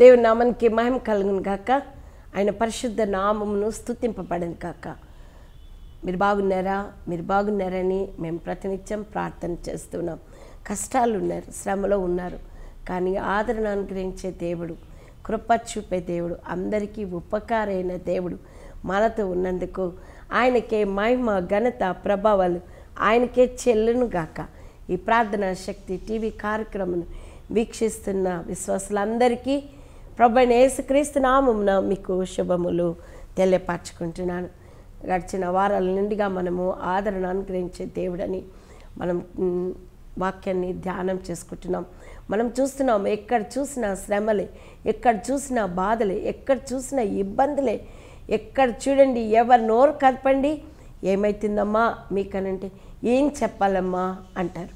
దేవుని నామానికి మహిమ కలుగును కాక ఆయన పరిశుద్ధ నామమును స్థుతింపబడను కాక మీరు బాగున్నారా మీరు బాగున్నారని మేము ప్రతినిత్యం ప్రార్థన చేస్తున్నాం కష్టాలు ఉన్నారు శ్రమలో ఉన్నారు కానీ ఆదరణ అనుగ్రహించే దేవుడు కృప చూపే దేవుడు అందరికీ ఉపకారైన దేవుడు మనతో ఉన్నందుకు ఆయనకే మహిమ ఘనత ప్రభావాలు ఆయనకే చెల్లును గాక ఈ ప్రార్థనా శక్తి టీవీ కార్యక్రమం వీక్షిస్తున్న విశ్వాసులందరికీ ప్రభైన యేసుక్రీస్తు నామమున మీకు శుభములు తెలియపరచుకుంటున్నాను గడిచిన వారాల నుండిగా మనము ఆదరణ అనుగ్రహించే దేవుడని మనం వాక్యాన్ని ధ్యానం చేసుకుంటున్నాం మనం చూస్తున్నాం ఎక్కడ చూసినా శ్రమలే ఎక్కడ చూసినా బాధలే ఎక్కడ చూసినా ఇబ్బందులే ఎక్కడ చూడండి ఎవరి నోరు కదపండి ఏమవుతుందమ్మా మీకనంటే ఏం చెప్పాలమ్మా అంటారు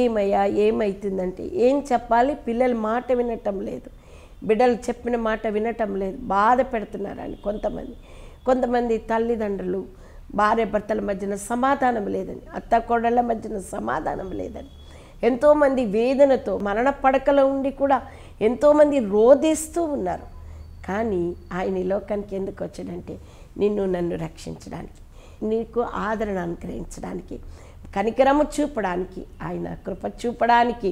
ఏమయ్యా ఏమవుతుందంటే ఏం చెప్పాలి పిల్లలు మాట వినటం లేదు బిడ్డలు చెప్పిన మాట వినటం లేదు బాధ పెడుతున్నారని కొంతమంది కొంతమంది తల్లిదండ్రులు భార్య భర్తల మధ్యన సమాధానం లేదని అత్త కోడళ్ళ మధ్యన సమాధానం లేదని ఎంతోమంది వేదనతో మరణ పడకలో ఉండి కూడా ఎంతోమంది రోధిస్తూ ఉన్నారు కానీ ఆయన ఈ లోకానికి ఎందుకు వచ్చాడంటే నిన్ను నన్ను రక్షించడానికి నీకు ఆదరణ అనుగ్రహించడానికి కనికరము చూపడానికి ఆయన కృప చూపడానికి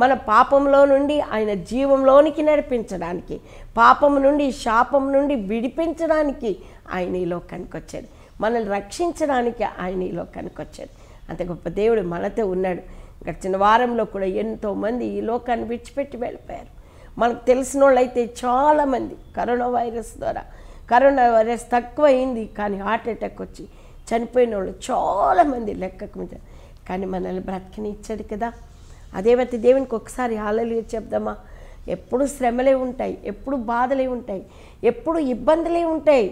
మన పాపంలో నుండి ఆయన జీవంలోనికి నడిపించడానికి పాపం నుండి శాపం నుండి విడిపించడానికి ఆయన ఈ లోకానికి వచ్చాడు మనల్ని రక్షించడానికి ఆయన ఈ లోకానికి వచ్చాడు అంత గొప్ప దేవుడు మనతో ఉన్నాడు గడిచిన వారంలో కూడా ఎంతోమంది ఈ లోకాన్ని విడిచిపెట్టి వెళ్ళిపోయారు మనకు తెలిసిన అయితే చాలామంది కరోనా వైరస్ ద్వారా కరోనా వైరస్ తక్కువైంది కానీ హార్ట్ అటాక్ వచ్చి చనిపోయిన వాళ్ళు చాలామంది లెక్కకు మీద కానీ మనల్ని బ్రతికిని ఇచ్చాడు కదా అదే దేవునికి ఒకసారి ఆలలు చెప్దామా ఎప్పుడు శ్రమలే ఉంటాయి ఎప్పుడు బాధలే ఉంటాయి ఎప్పుడు ఇబ్బందులే ఉంటాయి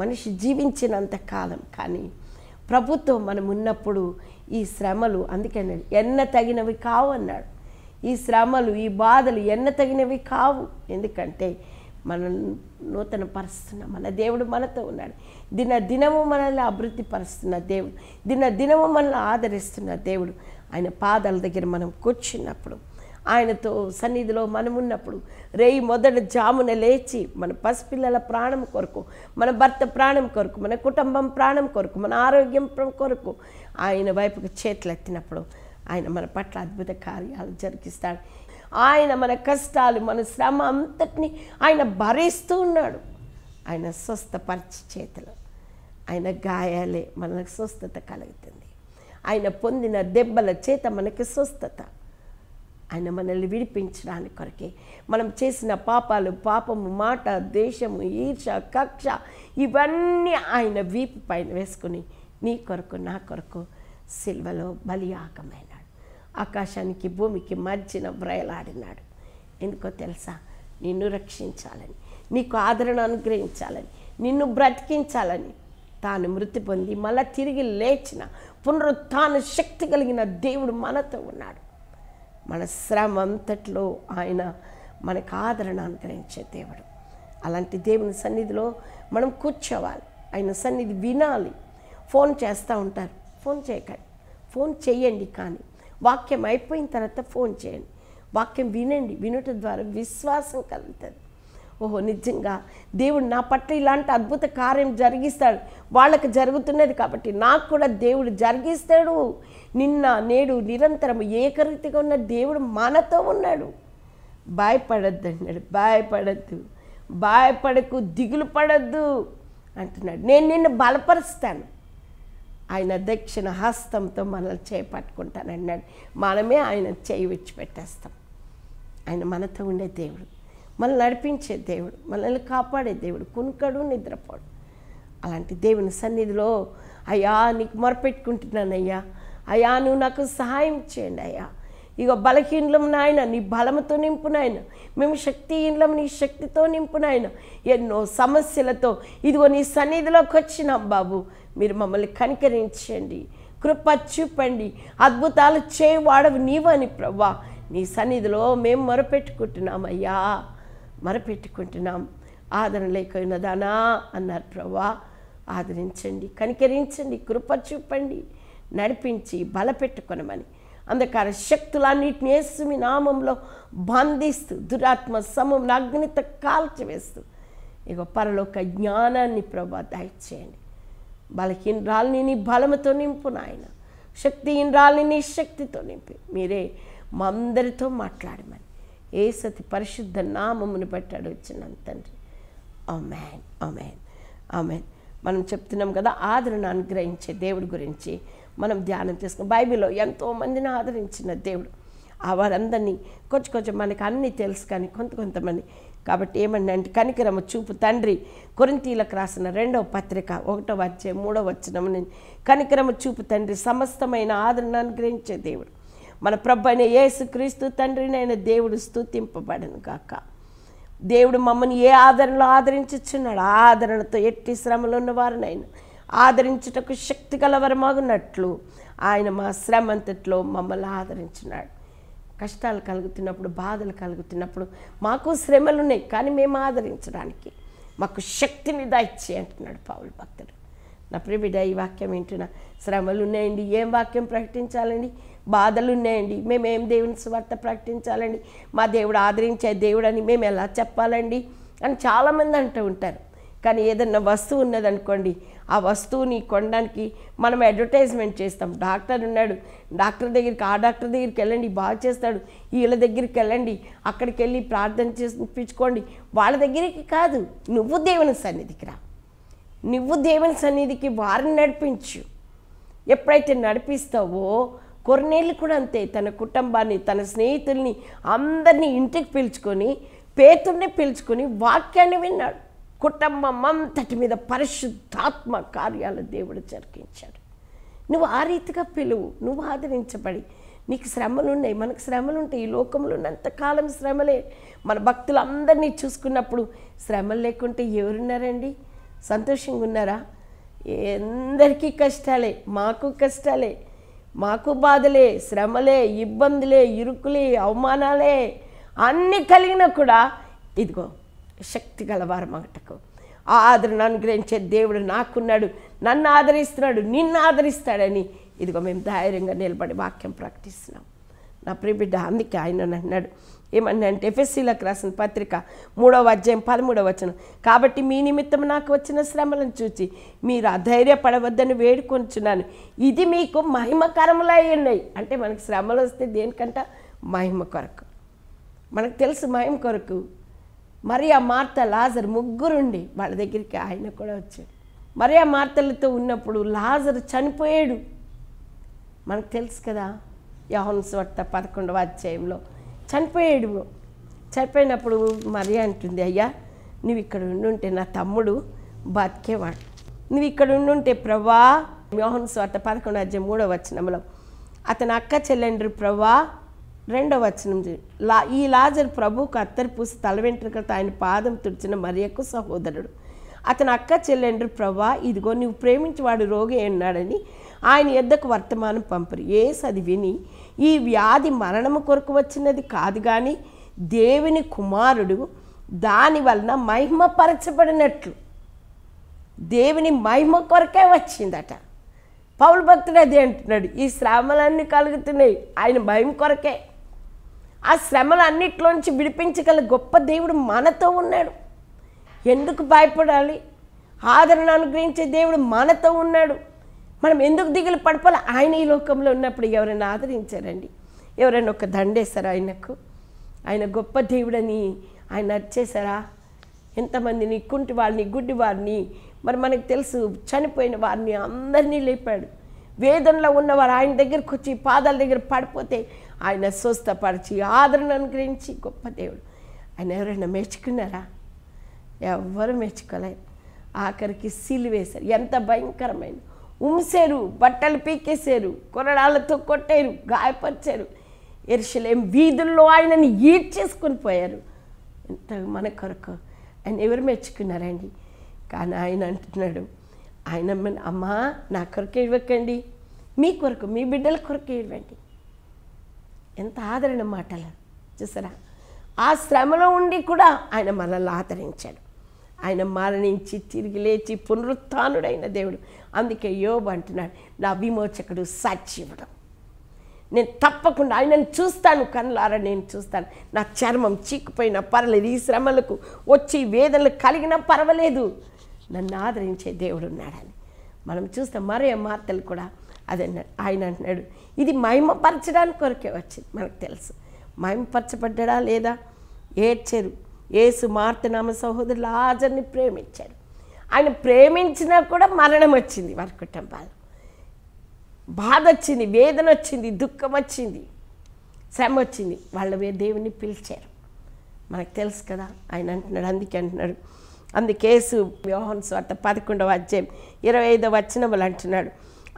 మనిషి జీవించినంత కాలం కానీ ప్రభుత్వం మనం ఉన్నప్పుడు ఈ శ్రమలు అందుకని ఎన్న తగినవి కావు అన్నాడు ఈ శ్రమలు ఈ బాధలు ఎన్న తగినవి కావు ఎందుకంటే మన నూతన పరుస్తున్న మన దేవుడు మనతో ఉన్నాడు దిన దినము మనల్ని అభివృద్ధి పరుస్తున్న దేవుడు దిన దినము మనల్ని ఆదరిస్తున్న దేవుడు ఆయన పాదాల దగ్గర మనం కూర్చున్నప్పుడు ఆయనతో సన్నిధిలో మనమున్నప్పుడు రేయి మొదట జామున లేచి మన పసిపిల్లల ప్రాణం కొరకు మన భర్త ప్రాణం కొరకు మన కుటుంబం ప్రాణం కొరకు మన ఆరోగ్యం కొరకు ఆయన వైపుకు చేతులెత్తినప్పుడు ఆయన మన పట్ల అద్భుత కార్యాలు జరిగిస్తాడు ఆయన మన కష్టాలు మన శ్రమ అంతటిని ఆయన భరిస్తూ ఉన్నాడు ఆయన స్వస్థపరిచి చేతులు ఆయన గాయాలే మనకు స్వస్థత కలుగుతుంది ఆయన పొందిన దెబ్బల చేత మనకి స్వస్థత ఆయన మనల్ని విడిపించడానికి కొరకే మనం చేసిన పాపాలు పాపము మాట ద్వేషము ఈర్ష కక్ష ఇవన్నీ ఆయన వీపు పైన వేసుకుని నీ కొరకు నా కొరకు సిల్వలో బలియాకమైన ఆకాశానికి భూమికి మధ్యన బ్రయలాడినాడు ఎందుకో తెలుసా నిన్ను రక్షించాలని నీకు ఆదరణ అనుగ్రహించాలని నిన్ను బ్రతికించాలని తాను మృతి పొంది మళ్ళా తిరిగి లేచిన పునరుత్న శక్తి కలిగిన దేవుడు మనతో ఉన్నాడు మన శ్రమ అంతట్లో ఆయన మనకు ఆదరణ అనుగ్రహించే దేవుడు అలాంటి దేవుని సన్నిధిలో మనం కూర్చోవాలి ఆయన సన్నిధి వినాలి ఫోన్ చేస్తూ ఉంటారు ఫోన్ చేయకండి ఫోన్ చేయండి కానీ వాక్యం అయిపోయిన తర్వాత ఫోన్ చేయండి వాక్యం వినండి వినటం ద్వారా విశ్వాసం కలుగుతుంది ఓహో నిజంగా దేవుడు నా పట్ల ఇలాంటి అద్భుత కార్యం జరిగిస్తాడు వాళ్ళకి జరుగుతున్నది కాబట్టి నాకు కూడా దేవుడు జరిగిస్తాడు నిన్న నేడు నిరంతరం ఏకరీతిగా ఉన్న దేవుడు మనతో ఉన్నాడు భయపడద్దు అన్నాడు భయపడద్దు భయపడకు దిగులు పడద్దు అంటున్నాడు నేను నిన్ను బలపరుస్తాను ఆయన దక్షిణ హస్తంతో మనల్ని అన్నాడు మనమే ఆయన చేయి పెట్టేస్తాం ఆయన మనతో ఉండే దేవుడు మనల్ని నడిపించే దేవుడు మనల్ని కాపాడే దేవుడు కునుకడు నిద్రపోడు అలాంటి దేవుని సన్నిధిలో అయ్యా నీకు మొరపెట్టుకుంటున్నానయ్యా అయ్యా నువ్వు నాకు సహాయం చేయండి అయ్యా ఇక బలహీనలం నాయన నీ బలముతో నింపు నాయన మేము శక్తిహీనలం నీ శక్తితో నింపు నాయన ఎన్నో సమస్యలతో ఇదిగో నీ సన్నిధిలోకి వచ్చినాం బాబు మీరు మమ్మల్ని కనికరించండి కృప చూపండి అద్భుతాలు చేయవాడవు నీవని ప్రవ్వా నీ సన్నిధిలో మేము మొరపెట్టుకుంటున్నామయ్యా మొరపెట్టుకుంటున్నాం ఆదరణ లేకపోయిన అన్నారు ప్రవ్వా ఆదరించండి కనికరించండి కృప చూపండి నడిపించి బలపెట్టుకునమని అంధకార శక్తులన్నిటిని వేస్తూ మీ నామంలో బంధిస్తూ దురాత్మ సమం అగ్నిత కాల్చివేస్తూ ఇక పరలోక జ్ఞానాన్ని ప్రభా దయచేయండి బలహీనరాల్ని నీ బలముతో నింపు నాయన శక్తిహీనరాల్ని నీ శక్తితో నింపి మీరే మా అందరితో మాట్లాడమని ఏ సతి పరిశుద్ధ నామమును పెట్టాడు వచ్చిన తండ్రి అమెన్ అమెన్ అమెన్ మనం చెప్తున్నాం కదా ఆదరణ అనుగ్రహించే దేవుడి గురించి మనం ధ్యానం చేసుకుని బైబిల్లో ఎంతోమందిని ఆదరించిన దేవుడు ఆ వారందరినీ కొంచెం కొంచెం మనకు అన్నీ తెలుసు కానీ కొంత కొంతమంది కాబట్టి ఏమన్నా అంటే కనికరమ చూపు తండ్రి కొరింతీలకు రాసిన రెండవ పత్రిక ఒకటో వచ్చే మూడో వచ్చిన కనికరమ చూపు తండ్రి సమస్తమైన ఆదరణ అనుగ్రహించే దేవుడు మన ప్రభు అయిన యేసుక్రీస్తు తండ్రినైన దేవుడు స్థుతింపబడను కాక దేవుడు మమ్మల్ని ఏ ఆదరణలో ఆదరించుచున్నాడు ఆదరణతో ఎట్టి శ్రమలు ఉన్నవారినైనా ఆదరించుటకు శక్తి కలవరమగునట్లు ఆయన మా శ్రమంతట్లో మమ్మల్ని ఆదరించినాడు కష్టాలు కలుగుతున్నప్పుడు బాధలు కలుగుతున్నప్పుడు మాకు శ్రమలు ఉన్నాయి కానీ మేము ఆదరించడానికి మాకు శక్తిని దాయిచ్చే అంటున్నాడు పావులు భక్తుడు నా ప్రిబిడ ఈ వాక్యం ఏంటిన శ్రమలు ఉన్నాయండి ఏం వాక్యం ప్రకటించాలండి బాధలు ఉన్నాయండి మేమేం దేవుని స్వార్థ ప్రకటించాలండి మా దేవుడు ఆదరించే దేవుడని మేము ఎలా చెప్పాలండి అని చాలామంది అంటూ ఉంటారు కానీ ఏదన్నా వస్తువు ఉన్నదనుకోండి ఆ వస్తువుని కొనడానికి మనం అడ్వర్టైజ్మెంట్ చేస్తాం డాక్టర్ ఉన్నాడు డాక్టర్ దగ్గరికి ఆ డాక్టర్ దగ్గరికి వెళ్ళండి బాగా చేస్తాడు వీళ్ళ దగ్గరికి వెళ్ళండి అక్కడికి వెళ్ళి ప్రార్థన చేపించుకోండి వాళ్ళ దగ్గరికి కాదు నువ్వు దేవుని సన్నిధికి రా నువ్వు దేవుని సన్నిధికి వారిని నడిపించు ఎప్పుడైతే నడిపిస్తావో కొరనేళ్ళు కూడా అంతే తన కుటుంబాన్ని తన స్నేహితుల్ని అందరినీ ఇంటికి పిలుచుకొని పేతుర్ని పిలుచుకొని వాక్యాన్ని విన్నాడు కుటుంబం అంతటి మీద పరిశుద్ధాత్మ కార్యాలు దేవుడు జరిగించాడు నువ్వు ఆ రీతిగా పిలువు నువ్వు ఆదరించబడి నీకు శ్రమలు ఉన్నాయి మనకు శ్రమలు ఉంటాయి ఈ లోకంలో ఉన్నంతకాలం శ్రమలే మన భక్తులు అందరినీ చూసుకున్నప్పుడు శ్రమలు లేకుంటే ఎవరున్నారండి సంతోషంగా ఉన్నారా అందరికీ కష్టాలే మాకు కష్టాలే మాకు బాధలే శ్రమలే ఇబ్బందులే ఇరుకులే అవమానాలే అన్నీ కలిగినా కూడా ఇదిగో శక్తి గలవారు మాటకు ఆ ఆదరణ అనుగ్రహించే దేవుడు నాకున్నాడు నన్ను ఆదరిస్తున్నాడు నిన్ను ఆదరిస్తాడని ఇదిగో మేము ధైర్యంగా నిలబడి వాక్యం ప్రకటిస్తున్నాం నా బిడ్డ అందుకే ఆయన అన్నాడు ఏమన్నా అంటే ఎఫ్ఎస్సీలకు రాసిన పత్రిక మూడవ అధ్యాయం పదమూడవ వచనం కాబట్టి మీ నిమిత్తం నాకు వచ్చిన శ్రమలను చూసి మీరు అధైర్యపడవద్దని వేడుకొంచున్నాను ఇది మీకు మహిమకరములై ఉన్నాయి అంటే మనకు శ్రమలు వస్తే దేనికంట మహిమ కొరకు మనకు తెలుసు మహిమ కొరకు మరి ఆ మార్త లాజర్ ముగ్గురుండి వాళ్ళ దగ్గరికి ఆయన కూడా వచ్చాడు మరి ఆ మార్తలతో ఉన్నప్పుడు లాజర్ చనిపోయాడు మనకు తెలుసు కదా యహోన్ స్వట్ట పదకొండవ అధ్యాయంలో చనిపోయాడు చనిపోయినప్పుడు మరి అంటుంది అయ్యా నువ్వు ఇక్కడ ఉండుంటే నా తమ్ముడు బతికేవాడు నువ్వు ఇక్కడ ఉండుంటే ప్రభా యోహన్ స్వార్త పదకొండు అధ్యాయం మూడవ వచ్చినంలో అతని అక్క చెల్లెండ్రు ప్రభా రెండవ వచనం లా ఈ లాజర్ ప్రభుకు పూసి తల వెంట్రుకలతో ఆయన పాదం తుడిచిన మరియకు సహోదరుడు అతను అక్క చెల్లెండ్రు ప్రభా ఇదిగో నువ్వు ప్రేమించేవాడు రోగి అన్నాడని ఆయన ఎద్దకు వర్తమానం పంపరు ఏసు అది విని ఈ వ్యాధి మరణము కొరకు వచ్చినది కాదు కానీ దేవుని కుమారుడు దాని వలన మహిమపరచబడినట్లు దేవుని మహిమ కొరకే వచ్చిందట పౌరు భక్తుడు అదే అంటున్నాడు ఈ శ్రమలన్నీ కలుగుతున్నాయి ఆయన భయం కొరకే ఆ శ్రమలన్నిట్లోంచి విడిపించగల గొప్ప దేవుడు మనతో ఉన్నాడు ఎందుకు భయపడాలి ఆదరణ అనుగ్రహించే దేవుడు మనతో ఉన్నాడు మనం ఎందుకు దిగులు పడిపోవాలి ఆయన ఈ లోకంలో ఉన్నప్పుడు ఎవరైనా ఆదరించారండి ఎవరైనా ఒక దండేశారా ఆయనకు ఆయన గొప్ప దేవుడని ఆయన వచ్చేసారా ఎంతమందిని కుంటి వారిని గుడ్డి వారిని మరి మనకు తెలుసు చనిపోయిన వారిని అందరినీ లేపాడు వేదనలో ఉన్నవారు ఆయన దగ్గరకు వచ్చి పాదాల దగ్గర పడిపోతే ఆయన స్వస్థపరిచి ఆదరణ అనుగ్రహించి గొప్ప దేవుడు ఆయన ఎవరైనా మెచ్చుకున్నారా ఎవ్వరు మెచ్చుకోలేదు ఆఖరికి సిలివేశారు ఎంత భయంకరమైన ఉంసేరు బట్టలు పీకేశారు కొరడాలతో కొట్టారు గాయపరిచారు ఎరుసలేం వీధుల్లో ఆయనని ఈడ్చేసుకొని పోయారు ఎంత మన కొరకు ఆయన ఎవరు మెచ్చుకున్నారండి కానీ ఆయన అంటున్నాడు ఆయన అమ్మా నా కొరకు ఇవ్వకండి మీ కొరకు మీ బిడ్డల కొరకు ఇవ్వండి ఎంత ఆదరణ మాటలు చూసారా ఆ శ్రమలో ఉండి కూడా ఆయన మనల్ని ఆదరించాడు ఆయన మరణించి తిరిగి లేచి పునరుత్డైన దేవుడు అందుకే యోబు అంటున్నాడు నా విమోచకుడు సజీవుడు నేను తప్పకుండా ఆయనను చూస్తాను కనులారా నేను చూస్తాను నా చర్మం చీక్కుపోయిన పర్వాలేదు ఈ శ్రమలకు వచ్చి వేదనలు కలిగినా పర్వాలేదు నన్ను ఆదరించే దేవుడు ఉన్నాడని మనం చూస్తే మరే మార్తలు కూడా అదన్నాడు ఆయన అంటున్నాడు ఇది మహిమపరచడానికి కొరకే వచ్చింది మనకు తెలుసు మహిమపరచబడ్డా లేదా ఏడ్చారు ఏసు మార్తనామ సహోదరులు ఆజర్ని ప్రేమించాడు ఆయన ప్రేమించినా కూడా మరణం వచ్చింది వారి కుటుంబాలు బాధ వచ్చింది వేదన వచ్చింది దుఃఖం వచ్చింది శ్రమ వచ్చింది వాళ్ళ దేవుని పిలిచారు మనకు తెలుసు కదా ఆయన అంటున్నాడు అందుకే అంటున్నాడు అందుకేసు వ్యూహన్ స్వార్థ పదకొండవ అధ్యాయం ఇరవై ఐదవ వచ్చిన వాళ్ళు అంటున్నాడు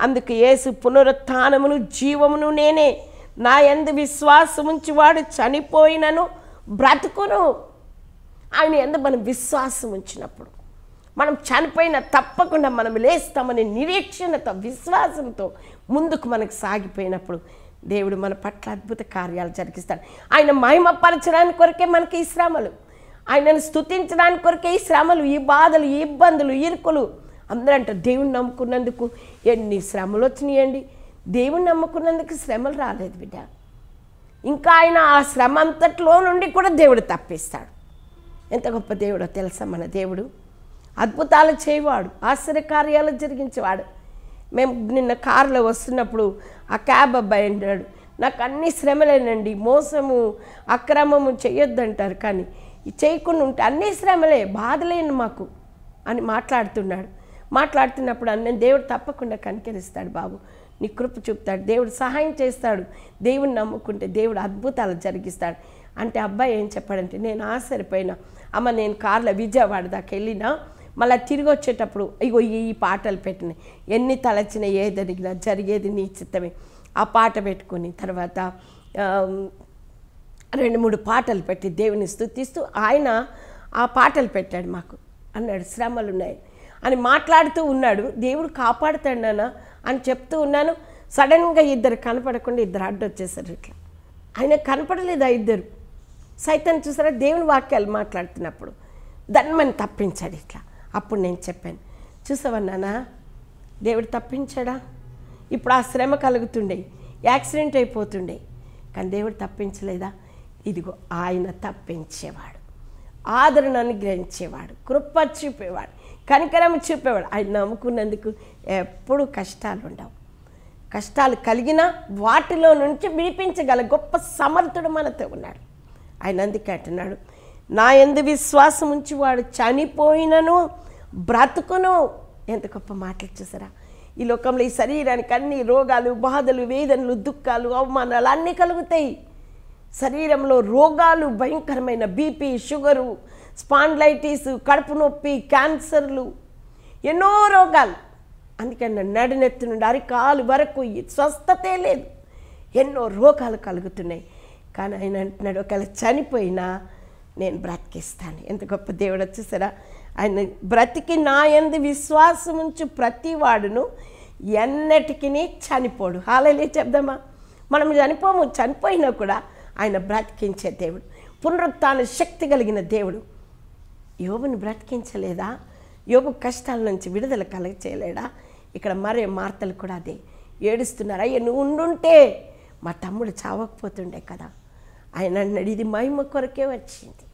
అందుకు ఏసు పునరుత్నమును జీవమును నేనే నా ఎందు విశ్వాసముంచివాడు చనిపోయినను బ్రతుకును ఆయన ఎందు మనం విశ్వాసం ఉంచినప్పుడు మనం చనిపోయిన తప్పకుండా మనం లేస్తామనే నిరీక్షణతో విశ్వాసంతో ముందుకు మనకు సాగిపోయినప్పుడు దేవుడు మన పట్ల అద్భుత కార్యాలు జరిగిస్తాడు ఆయన మహిమపరచడానికి కొరకే మనకి ఈ శ్రమలు ఆయనను స్థుతించడానికి కొరకే ఈ శ్రమలు ఈ బాధలు ఈ ఇబ్బందులు ఇరుకులు అందరూ అంటారు దేవుని నమ్ముకున్నందుకు ఎన్ని శ్రమలు వచ్చినాయండి దేవుని నమ్ముకున్నందుకు శ్రమలు రాలేదు బిడ్డ ఇంకా ఆయన ఆ శ్రమ అంతట్లో నుండి కూడా దేవుడు తప్పిస్తాడు ఎంత గొప్ప దేవుడో తెలుసా మన దేవుడు అద్భుతాలు చేయవాడు ఆశ్చర్యకార్యాలు జరిగించేవాడు మేము నిన్న కారులో వస్తున్నప్పుడు ఆ క్యాబ్ అబ్బాయి అంటాడు నాకు అన్ని శ్రమలేనండి మోసము అక్రమము చేయొద్దంటారు కానీ చేయకుండా ఉంటే అన్ని శ్రమలే బాధలేను మాకు అని మాట్లాడుతున్నాడు మాట్లాడుతున్నప్పుడు అన్న దేవుడు తప్పకుండా కనికరిస్తాడు బాబు నీ కృప చూపుతాడు దేవుడు సహాయం చేస్తాడు దేవుని నమ్ముకుంటే దేవుడు అద్భుతాలు జరిగిస్తాడు అంటే అబ్బాయి ఏం చెప్పాడంటే నేను ఆశ్చర్యపోయిన అమ్మ నేను కార్లో విజయవాడ దాకా వెళ్ళినా మళ్ళీ తిరిగి వచ్చేటప్పుడు ఇగో ఈ పాటలు పెట్టినాయి ఎన్ని తలచినా ఏదడిగినా జరిగేది నీ చిత్తమే ఆ పాట పెట్టుకుని తర్వాత రెండు మూడు పాటలు పెట్టి దేవుని స్థుతిస్తూ ఆయన ఆ పాటలు పెట్టాడు మాకు అన్నాడు శ్రమలు ఉన్నాయి అని మాట్లాడుతూ ఉన్నాడు దేవుడు కాపాడుతాడు నాన్న అని చెప్తూ ఉన్నాను సడన్గా ఇద్దరు కనపడకుండా ఇద్దరు అడ్డు వచ్చేసారు ఇట్లా ఆయన కనపడలేదు ఆ ఇద్దరు సైతం చూసారా దేవుని వాక్యాలు మాట్లాడుతున్నప్పుడు ధన్మని తప్పించాడు ఇట్లా అప్పుడు నేను చెప్పాను చూసావా నాన్న దేవుడు తప్పించాడా ఇప్పుడు ఆ శ్రమ కలుగుతుండే యాక్సిడెంట్ అయిపోతుండే కానీ దేవుడు తప్పించలేదా ఇదిగో ఆయన తప్పించేవాడు ఆదరణను గ్రహించేవాడు కృప చూపేవాడు కనికరం చూపేవాడు ఆయన నమ్ముకున్నందుకు ఎప్పుడు కష్టాలు ఉండవు కష్టాలు కలిగినా వాటిలో నుంచి విడిపించగల గొప్ప సమర్థుడు మనతో ఉన్నాడు ఆయన అందుకే అంటున్నాడు నా ఎందు విశ్వాసం ఉంచి వాడు చనిపోయినను బ్రతుకును ఎంత గొప్ప మాటలు చూసారా ఈ లోకంలో ఈ శరీరానికి అన్ని రోగాలు బాధలు వేదనలు దుఃఖాలు అవమానాలు అన్నీ కలుగుతాయి శరీరంలో రోగాలు భయంకరమైన బీపీ షుగరు స్పాండ్లైటిస్ కడుపు నొప్పి క్యాన్సర్లు ఎన్నో రోగాలు అందుకని నడినెత్తు నుండి అరికాలు వరకు స్వస్థతే లేదు ఎన్నో రోగాలు కలుగుతున్నాయి కానీ ఆయన అంటున్నాడు ఒకవేళ చనిపోయినా నేను బ్రతికిస్తాను ఎంత గొప్ప దేవుడు వచ్చేసారా ఆయన బ్రతికి నా ఎందు విశ్వాసం ఉంచు వాడును ఎన్నటికీ చనిపోడు హాలలే చెప్దామా మనం చనిపోము చనిపోయినా కూడా ఆయన బ్రతికించే దేవుడు పునరుత్న శక్తి కలిగిన దేవుడు యోబుని బ్రతికించలేదా యోబు కష్టాల నుంచి విడుదల కలగ చేయలేడా ఇక్కడ మరే మార్తలు కూడా అదే ఏడుస్తున్నారు అయ్యా నువ్వు ఉండుంటే మా తమ్ముడు చావకపోతుండే కదా ఆయన అన్నాడు ఇది మహిమ కొరకే వచ్చింది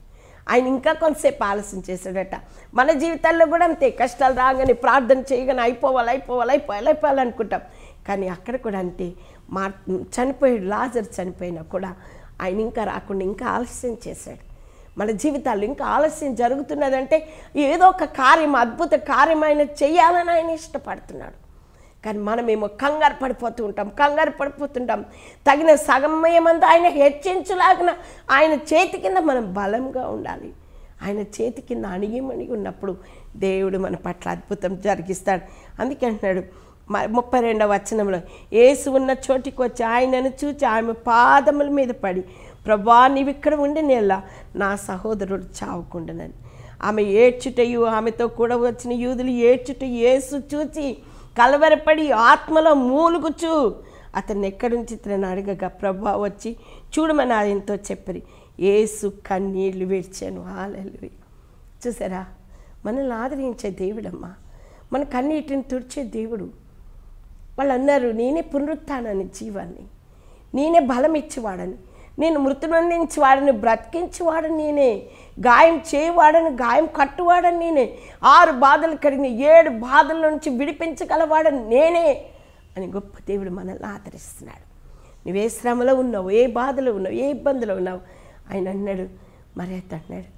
ఆయన ఇంకా కొంతసేపు ఆలస్యం చేశాడట మన జీవితాల్లో కూడా అంతే కష్టాలు రాగానే ప్రార్థన చేయగానే అయిపోవాలి అయిపోవాలి అయిపోవాలి అయిపోవాలి అనుకుంటాం కానీ అక్కడ కూడా అంటే మా చనిపోయాడు లాజర్ చనిపోయినా కూడా ఆయన ఇంకా రాకుండా ఇంకా ఆలస్యం చేశాడు మన జీవితాలు ఇంకా ఆలస్యం జరుగుతున్నదంటే ఏదో ఒక కార్యం అద్భుత కార్యమైన చేయాలని ఆయన ఇష్టపడుతున్నాడు కానీ మనమేమో కంగారు పడిపోతూ ఉంటాం కంగారు పడిపోతుంటాం తగిన సగమయమంతా ఆయన హెచ్చించలాగిన ఆయన చేతి కింద మనం బలంగా ఉండాలి ఆయన చేతి కింద అణిగిమణిగి ఉన్నప్పుడు దేవుడు మన పట్ల అద్భుతం జరిగిస్తాడు అందుకే అంటున్నాడు ముప్పై రెండవ వచనంలో ఏసు ఉన్న చోటికి వచ్చి ఆయనను చూచి ఆమె పాదముల మీద పడి ప్రభా నీవి ఇక్కడ నేల నా సహోదరుడు చావుకుండనని ఆమె ఏడ్చుటయు ఆమెతో కూడా వచ్చిన యూదులు ఏడ్చుట ఏసు చూచి కలవరపడి ఆత్మలో మూలుగుచు అతన్ని ఎక్కడి నుంచి తనని అడగగా ప్రభా వచ్చి చూడమని ఆయనతో చెప్పరి ఏసు కన్నీళ్ళు విడిచాను హాలెల్వి చూసారా మనల్ని ఆదరించే దేవుడమ్మా మన కన్నీటిని తుడిచే దేవుడు వాళ్ళు అన్నారు నేనే పునరుత్నని జీవాన్ని నేనే బలం ఇచ్చేవాడని నేను మృతులందించి వాడిని బ్రతికించి వాడని నేనే గాయం చేయవాడని గాయం కట్టువాడని నేనే ఆరు బాధలు కడిగిన ఏడు బాధల నుంచి విడిపించగలవాడని నేనే అని గొప్ప దేవుడు మనల్ని ఆదరిస్తున్నాడు నువ్వే శ్రమలో ఉన్నావు ఏ బాధలో ఉన్నావు ఏ ఇబ్బందులు ఉన్నావు ఆయన అన్నాడు మరి అన్నాడు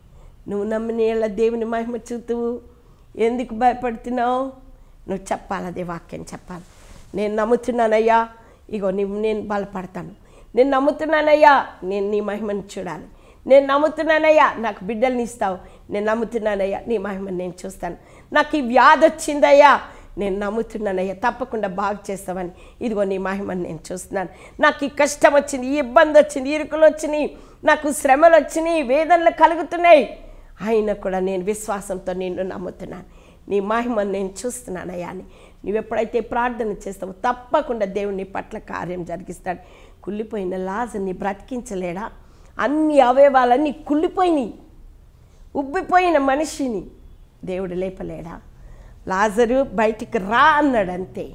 నువ్వు నమ్మిన దేవుని మహిమ చూతువు ఎందుకు భయపడుతున్నావు నువ్వు చెప్పాలి అదే వాక్యం చెప్పాలి నేను నమ్ముతున్నానయ్యా ఇగో నువ్వు నేను బలపడతాను నేను నమ్ముతున్నానయ్యా నేను నీ మహిమను చూడాలి నేను నమ్ముతున్నానయ్యా నాకు బిడ్డల్ని ఇస్తావు నేను నమ్ముతున్నానయ్యా నీ మహిమను నేను చూస్తాను నాకు ఈ వ్యాధి వచ్చిందయ్యా నేను నమ్ముతున్నానయ్యా తప్పకుండా బాగు చేస్తామని ఇదిగో నీ మహిమని నేను చూస్తున్నాను నాకు ఈ కష్టం వచ్చింది ఈ ఇబ్బంది వచ్చింది ఇరుకులు వచ్చినాయి నాకు శ్రమలు వచ్చినాయి వేదనలు కలుగుతున్నాయి అయినా కూడా నేను విశ్వాసంతో నిన్ను నమ్ముతున్నాను నీ మహిమను నేను చూస్తున్నానయ్యా అని నువ్వు ఎప్పుడైతే ప్రార్థన చేస్తావో తప్పకుండా దేవుని పట్ల కార్యం జరిగిస్తాడు కుళ్ళిపోయిన లాజర్ని బ్రతికించలేడా అన్ని అవయవాలన్నీ కుళ్ళిపోయినాయి ఉబ్బిపోయిన మనిషిని దేవుడు లేపలేడా లాజరు బయటికి రా అన్నాడు అంతే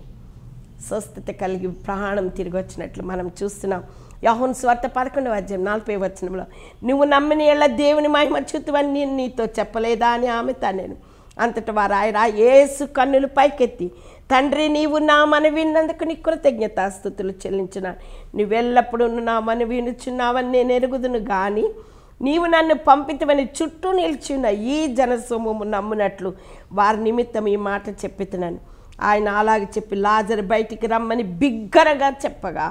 స్వస్థత కలిగి ప్రాణం తిరిగి వచ్చినట్లు మనం చూస్తున్నాం యహోన్ స్వార్థ పదకొండు అధ్యాయం నలభై వచనంలో నువ్వు నమ్మిన ఎలా దేవుని మహిమ చూతువని నేను నీతో చెప్పలేదా అని ఆమె నేను అంతటి వారు ఆయన ఏసు కన్నులు పైకెత్తి తండ్రి నీవు మనవి విన్నందుకు నీ కృతజ్ఞతాస్థుతులు చెల్లించున్నాను నువ్వెల్లప్పుడూ నామని వినుచున్నావని నేను ఎరుగుదును కానీ నీవు నన్ను పంపితమని చుట్టూ నిలిచిన ఈ జనసమూహము నమ్మునట్లు వారి నిమిత్తం ఈ మాట చెప్పితున్నాను ఆయన అలాగే చెప్పి లాజర్ బయటికి రమ్మని బిగ్గరగా చెప్పగా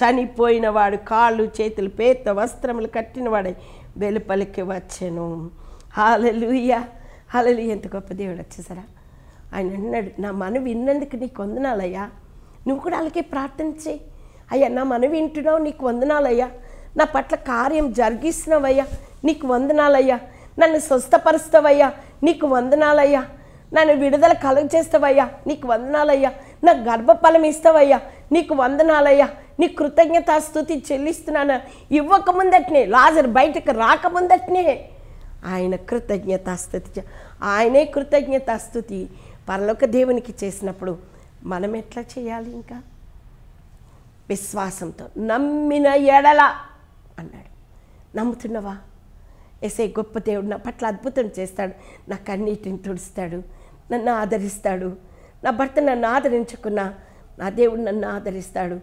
చనిపోయిన వాడు కాళ్ళు చేతులు పేత వస్త్రములు కట్టినవాడై వెలుపలికి వచ్చాను హాలలుయ్యా హాలలు ఎంత గొప్ప దేవుడు వచ్చేసారా ఆయన అన్నాడు నా మనవి విన్నందుకు నీకు వందనాలయ్యా నువ్వు కూడా అలాగే ప్రార్థన చేయి అయ్యా నా మనవి వింటున్నావు నీకు వందనాలయ్యా నా పట్ల కార్యం జరిగిస్తున్నావయ్యా నీకు వందనాలయ్యా నన్ను స్వస్థపరుస్తావయ్యా నీకు వందనాలయ్యా నన్ను విడుదల చేస్తావయ్యా నీకు వందనాలయ్యా నా గర్భఫలం ఇస్తావయ్యా నీకు వందనాలయ్యా నీ కృతజ్ఞతాస్థుతి చెల్లిస్తున్నాను ఇవ్వకముందట్నే లాజర్ బయటకు రాకముందటినే ఆయన కృతజ్ఞతాస్థుతి ఆయనే కృతజ్ఞతాస్థుతి పరలోక దేవునికి చేసినప్పుడు మనం ఎట్లా చేయాలి ఇంకా విశ్వాసంతో నమ్మిన ఎడల అన్నాడు నమ్ముతున్నావా ఎసే గొప్ప దేవుడు నా పట్ల అద్భుతం చేస్తాడు నా కన్నీటిని తుడుస్తాడు నన్ను ఆదరిస్తాడు నా భర్త నన్ను ఆదరించుకున్న నా దేవుడు నన్ను ఆదరిస్తాడు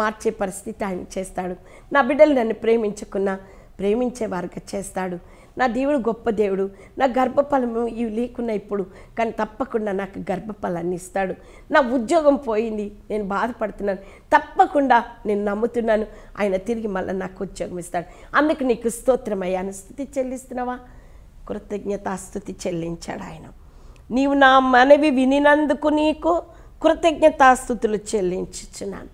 మార్చే పరిస్థితి ఆయన చేస్తాడు నా బిడ్డలు నన్ను ప్రేమించుకున్నా ప్రేమించే వారికి చేస్తాడు నా దేవుడు గొప్ప దేవుడు నా గర్భఫలము ఇవి లేకున్నా ఇప్పుడు కానీ తప్పకుండా నాకు గర్భఫలాన్ని ఇస్తాడు నా ఉద్యోగం పోయింది నేను బాధపడుతున్నాను తప్పకుండా నేను నమ్ముతున్నాను ఆయన తిరిగి మళ్ళీ నాకు ఉద్యోగం ఇస్తాడు అందుకు నీకు స్తోత్రమయ్యాను స్థుతి చెల్లిస్తున్నావా కృతజ్ఞతాస్థుతి చెల్లించాడు ఆయన నీవు నా మనవి వినినందుకు నీకు కృతజ్ఞతాస్థుతులు చెల్లించున్నాను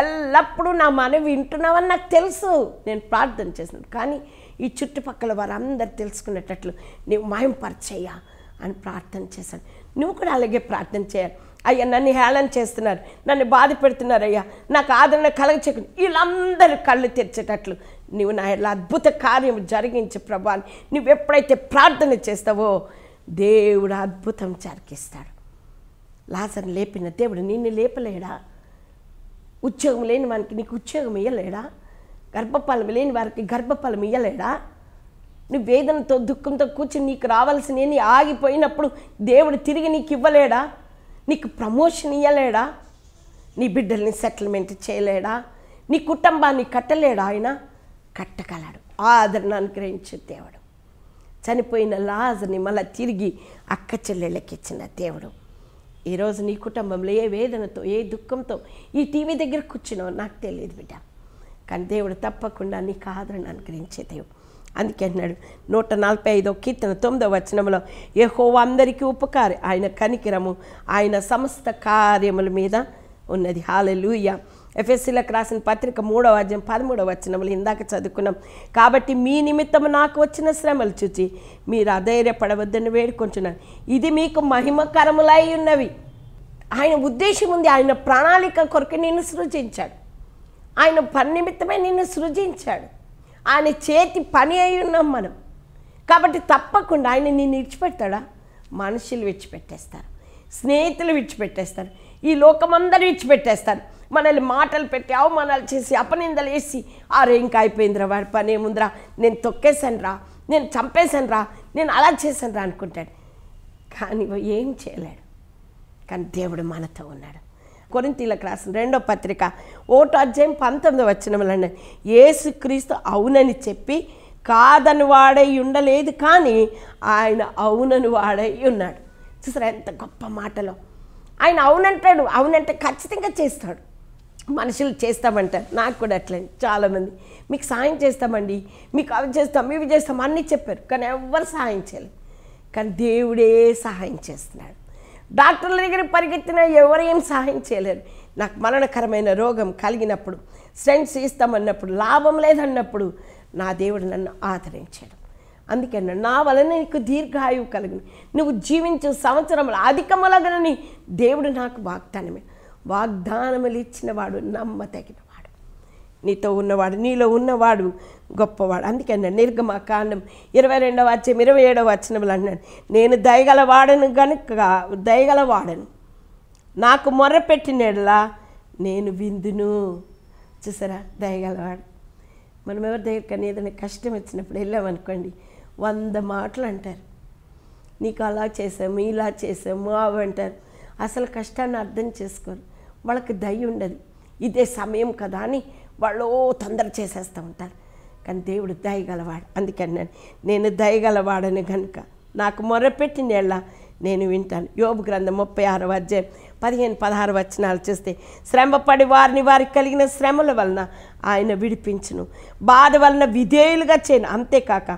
ఎల్లప్పుడూ నా మనవి వింటున్నావని నాకు తెలుసు నేను ప్రార్థన చేసినాను కానీ ఈ చుట్టుపక్కల వారందరు తెలుసుకునేటట్లు నీవు మాయంపరిచేయ్యా అని ప్రార్థన చేశాను నువ్వు కూడా అలాగే ప్రార్థన చేయాలి అయ్యా నన్ను హేళన చేస్తున్నారు నన్ను బాధ పెడుతున్నారు అయ్యా నాకు ఆదరణ కలగచేకు వీళ్ళందరూ కళ్ళు తెరిచేటట్లు నువ్వు నా ఇలా అద్భుత కార్యం జరిగించే ప్రభాని నువ్వు ఎప్పుడైతే ప్రార్థన చేస్తావో దేవుడు అద్భుతం జరిగిస్తాడు లాసన్ లేపిన దేవుడు నిన్ను లేపలేడా ఉద్యోగం లేని మనకి నీకు ఉద్యోగం ఇయ్యలేడా గర్భఫలం లేని వారికి గర్భఫలం ఇయ్యలేడా నువ్వు వేదనతో దుఃఖంతో కూర్చుని నీకు నీ ఆగిపోయినప్పుడు దేవుడు తిరిగి నీకు ఇవ్వలేడా నీకు ప్రమోషన్ ఇవ్వలేడా నీ బిడ్డల్ని సెటిల్మెంట్ చేయలేడా నీ కుటుంబాన్ని కట్టలేడా ఆయన కట్టగలడు ఆదరణ అనుగ్రహించే దేవుడు చనిపోయిన లాజని మళ్ళీ తిరిగి అక్క చెల్లెళ్ళకి ఇచ్చిన దేవుడు ఈరోజు నీ కుటుంబంలో ఏ వేదనతో ఏ దుఃఖంతో ఈ టీవీ దగ్గర కూర్చున్నావు నాకు తెలియదు బిడ్డ కానీ దేవుడు తప్పకుండా నీకు ఆదరణ అనుగ్రహించే దేవుడు అందుకే అన్నాడు నూట నలభై ఐదో కీర్తన తొమ్మిదో వచనంలో ఏహో అందరికీ ఉపకారి ఆయన కనికిరము ఆయన సమస్త కార్యముల మీద ఉన్నది హాలెలుయ ఎఫ్ఎస్సీలకు రాసిన పత్రిక మూడవ అధ్యాయం పదమూడవ వచనములు ఇందాక చదువుకున్నాం కాబట్టి మీ నిమిత్తం నాకు వచ్చిన శ్రమలు చూచి మీరు అధైర్యపడవద్దని వేడుకుంటున్నాను ఇది మీకు మహిమకరములై ఉన్నవి ఆయన ఉద్దేశం ఉంది ఆయన ప్రణాళిక కొరకు నేను సృజించాడు ఆయన పని నిమిత్తమే నిన్ను సృజించాడు ఆయన చేతి పని అయి ఉన్నాం మనం కాబట్టి తప్పకుండా ఆయన నిన్ను విడిచిపెడతాడా మనుషులు విడిచిపెట్టేస్తారు స్నేహితులు విడిచిపెట్టేస్తారు ఈ లోకమందరూ విడిచిపెట్టేస్తారు మనల్ని మాటలు పెట్టి అవమానాలు చేసి అపనిందలు వేసి ఆరే ఇంకా అయిపోయిందిరా వాడి పని ఏముందిరా నేను తొక్కేశాను రా నేను చంపేశాను రా నేను అలా చేశాను రా అనుకుంటాడు కానీ ఏం చేయలేడు కానీ దేవుడు మనతో ఉన్నాడు కొరింతీల రాసిన రెండో పత్రిక ఓటో అధ్యాయం పంతొమ్మిది వచ్చినములండి ఏసుక్రీస్తు అవునని చెప్పి కాదని వాడై ఉండలేదు కానీ ఆయన అవునని వాడై ఉన్నాడు చూసారా ఎంత గొప్ప మాటలో ఆయన అవునంటాడు అవునంటే ఖచ్చితంగా చేస్తాడు మనుషులు చేస్తామంటారు నాకు కూడా అట్లే చాలామంది మీకు సాయం చేస్తామండి మీకు అవి చేస్తాం ఇవి చేస్తాం అన్నీ చెప్పారు కానీ ఎవరు సహాయం చేయలేదు కానీ దేవుడే సహాయం చేస్తున్నాడు డాక్టర్ల దగ్గర పరిగెత్తినా ఎవరేం సహాయం చేయలేరు నాకు మరణకరమైన రోగం కలిగినప్పుడు స్ట్రెంగ్స్ ఇస్తామన్నప్పుడు లాభం లేదన్నప్పుడు నా దేవుడు నన్ను ఆదరించాడు అందుకని నా వలన నీకు దీర్ఘాయువు కలిగిన నువ్వు జీవించే సంవత్సరంలో అధికమలగనని దేవుడు నాకు వాగ్దానమే వాగ్దానములు ఇచ్చినవాడు నమ్మతగిన నీతో ఉన్నవాడు నీలో ఉన్నవాడు గొప్పవాడు అందుకన్నాడు కాండం ఇరవై రెండవ వాచ్యం ఇరవై ఏడవ వచనములు అన్నాడు నేను దయగలవాడను కనుక దయగలవాడను నాకు మొర్ర పెట్టినలా నేను విందును చూసారా దయగలవాడు మనం ఎవరి దగ్గరికైనా ఏదైనా కష్టం వచ్చినప్పుడు వెళ్ళామనుకోండి వంద మాటలు అంటారు నీకు అలా చేసాము ఇలా చేసాము అవి అంటారు అసలు కష్టాన్ని అర్థం చేసుకోరు వాళ్ళకి దయ ఉండదు ఇదే సమయం కదా అని వాళ్ళు తొందర చేసేస్తూ ఉంటారు కానీ దేవుడు దయగలవాడు అందుకని నేను దయగలవాడని కనుక నాకు మొరపెట్టినేళ్ళ నేను వింటాను యోబు గ్రంథం ముప్పై ఆరు అధ్యాయం పదిహేను పదహారు వచనాలు చూస్తే శ్రమపడి వారిని వారికి కలిగిన శ్రమల వలన ఆయన విడిపించును బాధ వలన విధేయులుగా చేయను అంతేకాక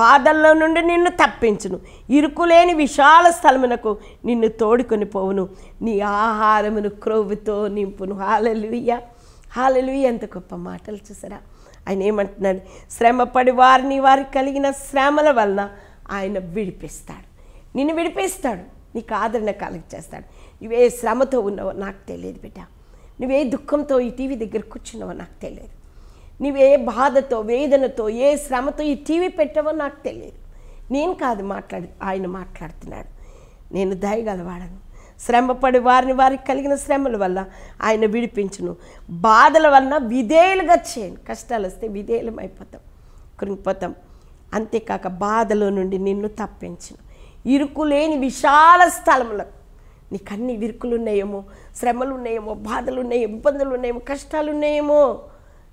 బాధల్లో నుండి నిన్ను తప్పించును ఇరుకులేని విశాల స్థలమునకు నిన్ను తోడుకొని పోవును నీ ఆహారమును క్రొవ్వుతో నింపును హాలలుయ్యా హాలలు ఎంత గొప్ప మాటలు చూసారా ఆయన ఏమంటున్నాడు శ్రమపడి వారిని వారికి కలిగిన శ్రమల వలన ఆయన విడిపిస్తాడు నిన్ను విడిపిస్తాడు నీకు ఆదరణ చేస్తాడు నువ్వే శ్రమతో ఉన్నావో నాకు తెలియదు బిడ్డ నువ్వే దుఃఖంతో ఈ టీవీ దగ్గర కూర్చున్నావో నాకు తెలియదు నువ్వే బాధతో వేదనతో ఏ శ్రమతో ఈ టీవీ పెట్టావో నాకు తెలియదు నేను కాదు మాట్లాడు ఆయన మాట్లాడుతున్నాడు నేను దయగలవాడను శ్రమపడి వారిని వారికి కలిగిన శ్రమల వల్ల ఆయన విడిపించును బాధల వలన విధేయులుగా చేయండి కష్టాలు వస్తే విధేయులం అయిపోతాం కృంగిపోతాం అంతేకాక బాధలో నుండి నిన్ను తప్పించును ఇరుకు లేని విశాల స్థలములకు నీకు అన్ని విరుకులు ఉన్నాయేమో శ్రమలు ఉన్నాయేమో బాధలు ఉన్నాయో ఇబ్బందులు ఉన్నాయేమో కష్టాలు ఉన్నాయేమో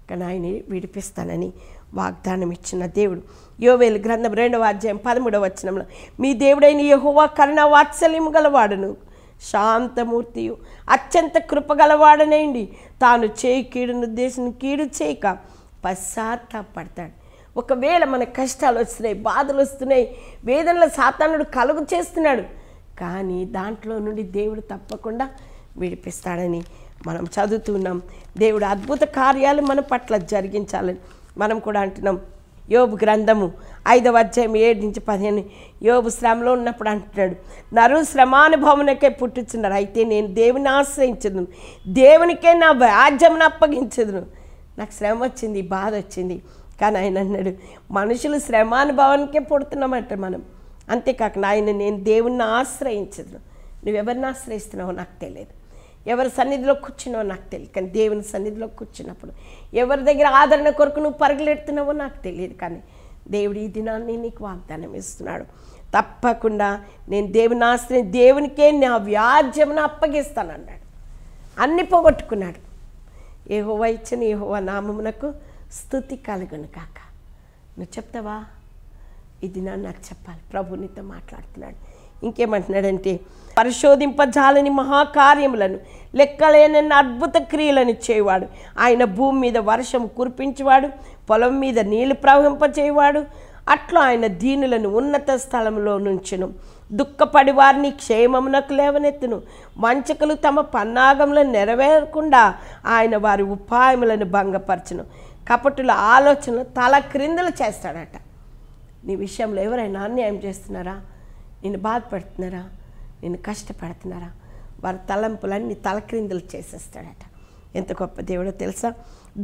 కానీ ఆయన విడిపిస్తానని వాగ్దానం ఇచ్చిన దేవుడు యోవేలు గ్రంథం రెండవ అధ్యాయం పదమూడవ వచనంలో మీ దేవుడైన యహోవా కరుణ వాత్సల్యం గలవాడును శాంతమూర్తియు అత్యంత కృపగలవాడనేయండి తాను చేయి కీడును ఉద్దేశం కీడు చేయక పశ్చాత్తాపడతాడు ఒకవేళ మన కష్టాలు వస్తున్నాయి బాధలు వస్తున్నాయి వేదనల సాతానుడు కలుగు చేస్తున్నాడు కానీ దాంట్లో నుండి దేవుడు తప్పకుండా విడిపిస్తాడని మనం చదువుతున్నాం దేవుడు అద్భుత కార్యాలు మన పట్ల జరిగించాలని మనం కూడా అంటున్నాం యోబు గ్రంథము ఐదవ అధ్యాయం ఏడు నుంచి పదిహేను యోబు శ్రమలో ఉన్నప్పుడు అంటున్నాడు నరు శ్రమానుభవనకే పుట్టించున్నారు అయితే నేను దేవుని ఆశ్రయించదును దేవునికే నా వ్యాజ్యం అప్పగించదును నాకు శ్రమ వచ్చింది బాధ వచ్చింది కానీ ఆయన అన్నాడు మనుషులు శ్రమానుభవానికే పుడుతున్నామంట మనం అంతేకాక నాయన నేను దేవుణ్ణి ఆశ్రయించదును నువ్వెవరిని ఆశ్రయిస్తున్నావో నాకు తెలియదు ఎవరి సన్నిధిలో కూర్చున్నావో నాకు తెలియదు కానీ దేవుని సన్నిధిలో కూర్చున్నప్పుడు ఎవరి దగ్గర ఆదరణ కొరకు నువ్వు పరుగులెడుతున్నావో నాకు తెలియదు కానీ దేవుడు ఈ దినాన్ని నీకు వాగ్దానం ఇస్తున్నాడు తప్పకుండా నేను దేవుని ఆస్తిని దేవునికే నా వ్యాజ్యమును అన్నాడు అన్ని పోగొట్టుకున్నాడు ఏ హోవా ఇచ్చిన ఏ నామమునకు స్థుతి కలుగును కాక నువ్వు చెప్తావా ఇది నాకు చెప్పాలి ప్రభునితో మాట్లాడుతున్నాడు ఇంకేమంటున్నాడంటే పరిశోధింపజాలని మహాకార్యములను లెక్కలేని అద్భుత క్రియలను చేయవాడు ఆయన భూమి మీద వర్షం కురిపించేవాడు పొలం మీద నీళ్లు ప్రవహింపచేయవాడు అట్లా ఆయన దీనులను ఉన్నత స్థలంలో నుంచును దుఃఖపడి వారిని క్షేమమునకు లేవనెత్తును వంచకులు తమ పన్నాగములను నెరవేరకుండా ఆయన వారి ఉపాయములను భంగపరచును కపటుల ఆలోచన తల క్రిందలు చేస్తాడట నీ విషయంలో ఎవరైనా అన్యాయం చేస్తున్నారా నేను బాధపడుతున్నారా నేను కష్టపడుతున్నారా వారి తలంపులన్నీ తలక్రిందులు చేసేస్తాడట ఎంత గొప్ప దేవుడో తెలుసా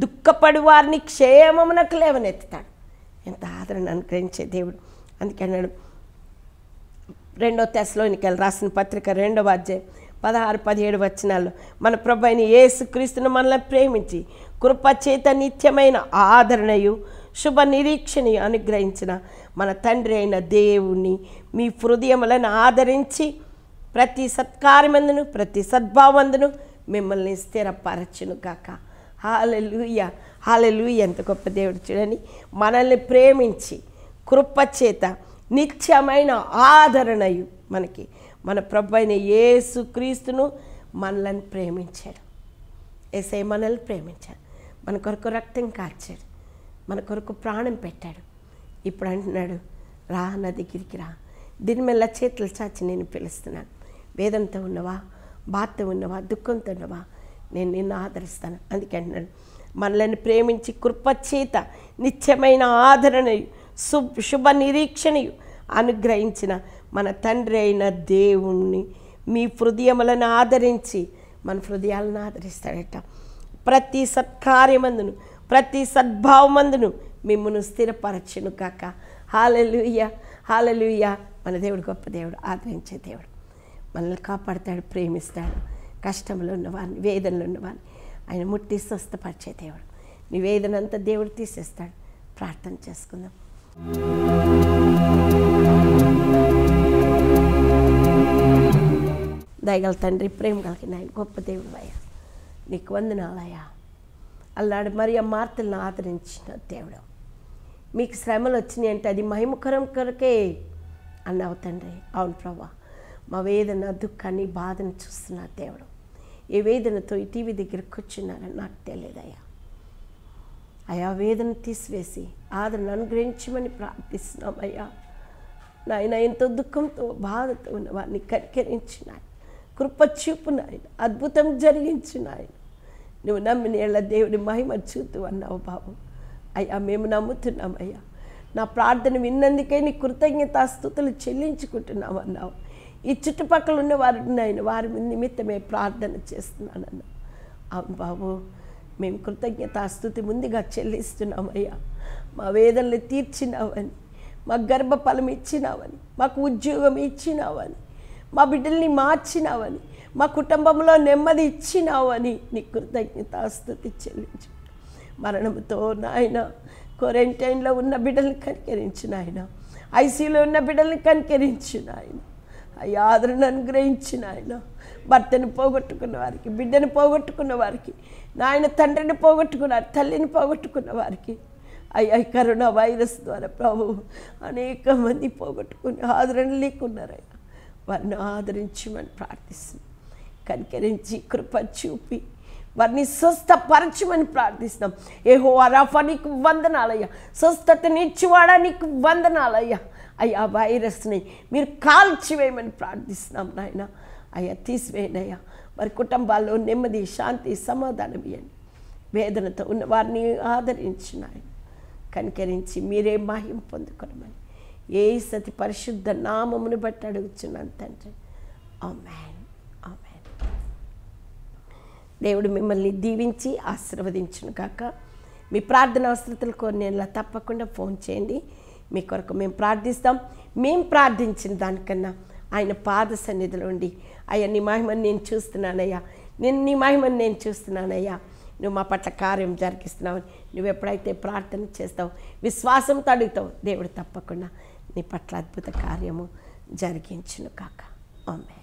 దుఃఖపడి వారిని క్షేమమునకు లేవనెత్తుతాడు ఎంత ఆదరణ అనుగ్రహించే దేవుడు అందుకే అన్నాడు రెండో తెశలోనికలు రాసిన పత్రిక రెండవ అధ్యాయం పదహారు పదిహేడు వచనాల్లో మన ప్రభు అయిన క్రీస్తుని మనల్ని ప్రేమించి కృపచేత నిత్యమైన ఆదరణయు శుభ నిరీక్షణ అనుగ్రహించిన మన తండ్రి అయిన దేవుణ్ణి మీ హృదయములను ఆదరించి ప్రతి సత్కారమందును ప్రతి సద్భావందును మిమ్మల్ని స్థిరపరచును కాక హాలలుయ హాలలుయ ఎంత గొప్ప దేవుడు చూడని మనల్ని ప్రేమించి కృపచేత నిత్యమైన ఆదరణయు మనకి మన ప్రభు అయిన యేసు క్రీస్తును మనల్ని ప్రేమించాడు ఎస్ఐ మనల్ని ప్రేమించాడు మన కొరకు రక్తం కాచాడు మన కొరకు ప్రాణం పెట్టాడు ఇప్పుడు అంటున్నాడు రా నా దగ్గరికి రా దీని మెల్ల చేతులు చాచి నేను పిలుస్తున్నాను వేదంతో ఉన్నవా బాధతో ఉన్నవా దుఃఖంతో ఉన్నవా నేను నిన్ను ఆదరిస్తాను అందుకే అంటున్నాడు మనల్ని ప్రేమించి కృపచేత నిత్యమైన ఆదరణ శు శుభ నిరీక్షణయు అనుగ్రహించిన మన తండ్రి అయిన దేవుణ్ణి మీ హృదయములను ఆదరించి మన హృదయాలను ఆదరిస్తాడట ప్రతి సత్కార్యమందును ప్రతి సద్భావమందును మిమ్మను స్థిరపరచును కాక హాలలుయ హాలలుయ మన దేవుడు గొప్ప దేవుడు ఆదరించే దేవుడు మనల్ని కాపాడతాడు ప్రేమిస్తాడు కష్టంలో ఉన్నవాడిని వేదనలు ఉన్నవాడిని ఆయన ముట్టి స్వస్థపరిచే దేవుడు నీ వేదన అంతా దేవుడు తీసేస్తాడు ప్రార్థన చేసుకుందాం దయగల తండ్రి ప్రేమ కలిగిన ఆయన గొప్ప దేవుడు అయ్యా నీకు వందనాలయ్యా అల్లాడు మరి ఆ మార్తలను ఆదరించిన దేవుడు మీకు శ్రమలు వచ్చినాయి అంటే అది మహిముఖరం కొరకే అన్నావు తండ్రి అవును ప్రభా మా వేదన దుఃఖాన్ని బాధను చూస్తున్నా దేవుడు ఏ వేదనతో ఈ టీవీ దగ్గరకు వచ్చినారని నాకు తెలియదయ్యా అయా వేదన తీసివేసి ఆదరణ అనుగ్రహించమని ప్రార్థిస్తున్నామయ్యా నాయన ఎంతో దుఃఖంతో బాధతో ఉన్న వారిని కరికరించిన ఆయన కృప చూపున అద్భుతం జరిగించిన నువ్వు నమ్మిన దేవుడి మహిమ చూతూ అన్నావు బాబు అయ్యా మేము నమ్ముతున్నాం అయ్యా నా ప్రార్థన విన్నందుకే నీ కృతజ్ఞతాస్థుతులు చెల్లించుకుంటున్నాం అన్నావు ఈ చుట్టుపక్కల ఉన్న వారిని ఆయన వారి నిమిత్తమే ప్రార్థన చేస్తున్నానన్నా అవును బాబు మేము కృతజ్ఞతాస్థుతి ముందుగా చెల్లిస్తున్నామయ్యా మా వేదనలు తీర్చినావని మా గర్భఫలం ఇచ్చినావని మాకు ఉద్యోగం ఇచ్చినావని మా బిడ్డల్ని మార్చినావని మా కుటుంబంలో నెమ్మది ఇచ్చినావని నీ కృతజ్ఞతాస్థుతి చెల్లించు మరణంతో నాయన క్వారంటైన్లో ఉన్న బిడ్డల్ని కనికరించిన ఆయన ఐసీలో ఉన్న బిడ్డల్ని కనికరించిన ఆయన అయ్యి ఆదరణ అనుగ్రహించిన ఆయన భర్తను పోగొట్టుకున్న వారికి బిడ్డను పోగొట్టుకున్న వారికి నాయన తండ్రిని పోగొట్టుకున్నారు తల్లిని పోగొట్టుకున్న వారికి అయ్యి కరోనా వైరస్ ద్వారా ప్రభు అనేక మంది పోగొట్టుకుని ఆదరణ లేకున్నారయ్యా వారిని ఆదరించమని ప్రార్థిస్తుంది కనికరించి కృప చూపి వారిని స్వస్థపరచమని ప్రార్థిస్తున్నాం ఏహో అరాఫా నీకు వందనాలయ్యా స్వస్థతనిచ్చివాడా నీకు వందనాలయ్యా అయ్యా వైరస్ని మీరు కాల్చివేయమని ప్రార్థిస్తున్నాం నాయన అయ్యా తీసివేయనయ్యా వారి కుటుంబాల్లో నెమ్మది శాంతి సమాధానం ఇవ్వండి వేదనతో ఉన్న వారిని ఆదరించి నాయన కనికరించి మీరే మహిం పొందుకోనమని ఏ సతి పరిశుద్ధ నామమును బట్టి అడుగుతున్నాను తండ్రి ఆమె దేవుడు మిమ్మల్ని దీవించి ఆశీర్వదించును కాక మీ ప్రార్థన అవసరతల నేను తప్పకుండా ఫోన్ చేయండి మీ కొరకు మేము ప్రార్థిస్తాం మేము ప్రార్థించిన దానికన్నా ఆయన పాద సన్నిధిలో ఉండి అయ్యా నీ మహిమను నేను చూస్తున్నానయ్యా నేను నీ మహిమను నేను చూస్తున్నానయ్యా నువ్వు మా పట్ల కార్యం జరిగిస్తున్నావు నువ్వు ఎప్పుడైతే ప్రార్థన చేస్తావు విశ్వాసంతో అడుగుతావు దేవుడు తప్పకుండా నీ పట్ల అద్భుత కార్యము జరిగించును కాక ఆమె